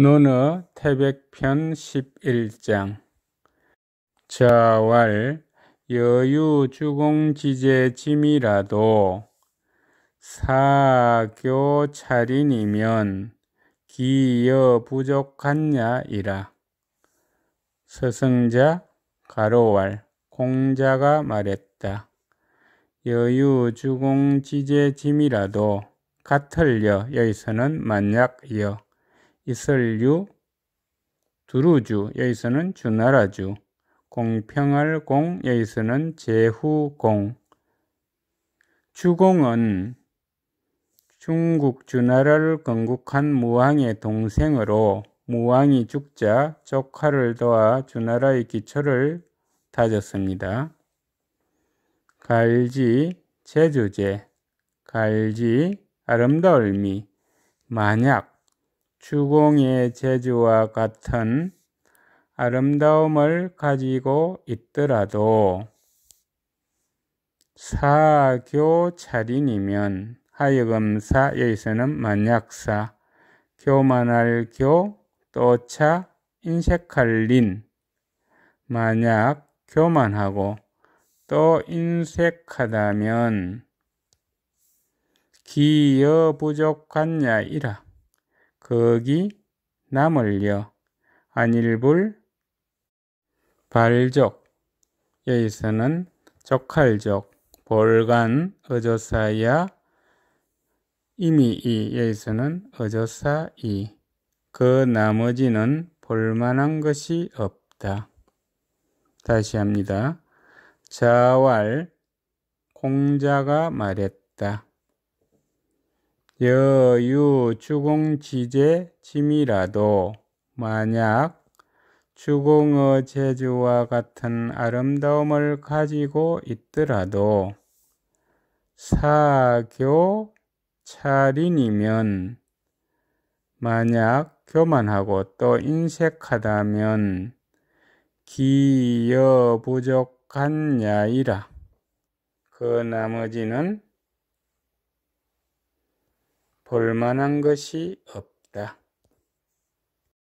논어 태백편 11장 자왈 여유 주공지제 짐이라도 사교 차린이면 기여 부족하냐이라 서승자 가로왈 공자가 말했다. 여유 주공지제 짐이라도 같을여 여기서는 만약여 이슬유, 두루주, 여기서는 주나라주, 공평할 공, 여기서는 제후공. 주공은 중국 주나라를 건국한 무왕의 동생으로 무왕이 죽자 조카를 도와 주나라의 기초를 다졌습니다. 갈지, 제주제, 갈지, 아름다울미, 만약, 주공의 재주와 같은 아름다움을 가지고 있더라도 사교 차린이면 하여금사 여기서는 만약사 교만할 교 또차 인색할 린 만약 교만하고 또 인색하다면 기여 부족한 야이라 거기 남을려 안일불 발족 여기서는 적할족 볼간 어조사야 이미이 여기서는 어조사이 그 나머지는 볼만한 것이 없다. 다시 합니다. 자왈 공자가 말했다. 여유 주공지제 짐이라도 만약 주공의 재주와 같은 아름다움을 가지고 있더라도 사교 차린이면 만약 교만하고 또 인색하다면 기여 부족한 야이라 그 나머지는 볼만한 것이 없다.